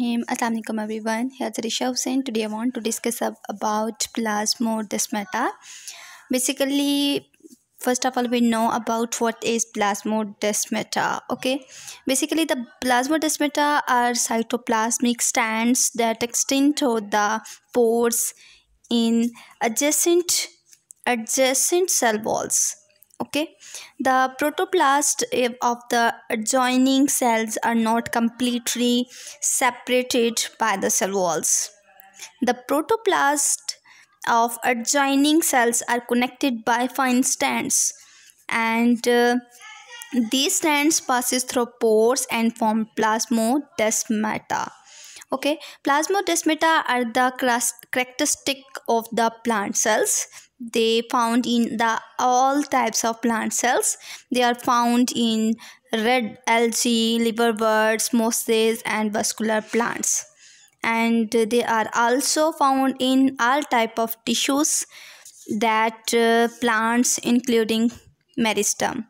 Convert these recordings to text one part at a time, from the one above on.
Hey, Assalamualaikum everyone. Here's Risha Hussain. Today I want to discuss about plasmodesmata. Basically, first of all, we know about what is plasmodesmata. Okay, basically the plasmodesmata are cytoplasmic stands that extend to the pores in adjacent adjacent cell walls okay the protoplast eh, of the adjoining cells are not completely separated by the cell walls the protoplast of adjoining cells are connected by fine strands and uh, these strands passes through pores and form plasmodesmata okay plasmodesmata are the characteristic of the plant cells they found in the all types of plant cells they are found in red algae liverworts mosses and vascular plants and they are also found in all type of tissues that uh, plants including meristem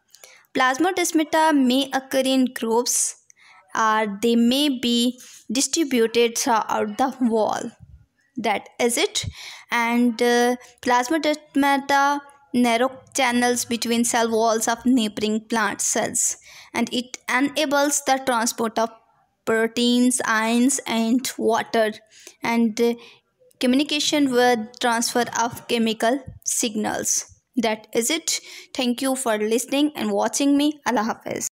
plasmodesmata may occur in groups are they may be distributed throughout the wall. That is it. And uh, plasmodesmata narrow channels between cell walls of neighboring plant cells and it enables the transport of proteins, ions and water and uh, communication with transfer of chemical signals. That is it. Thank you for listening and watching me. Allah Hafiz.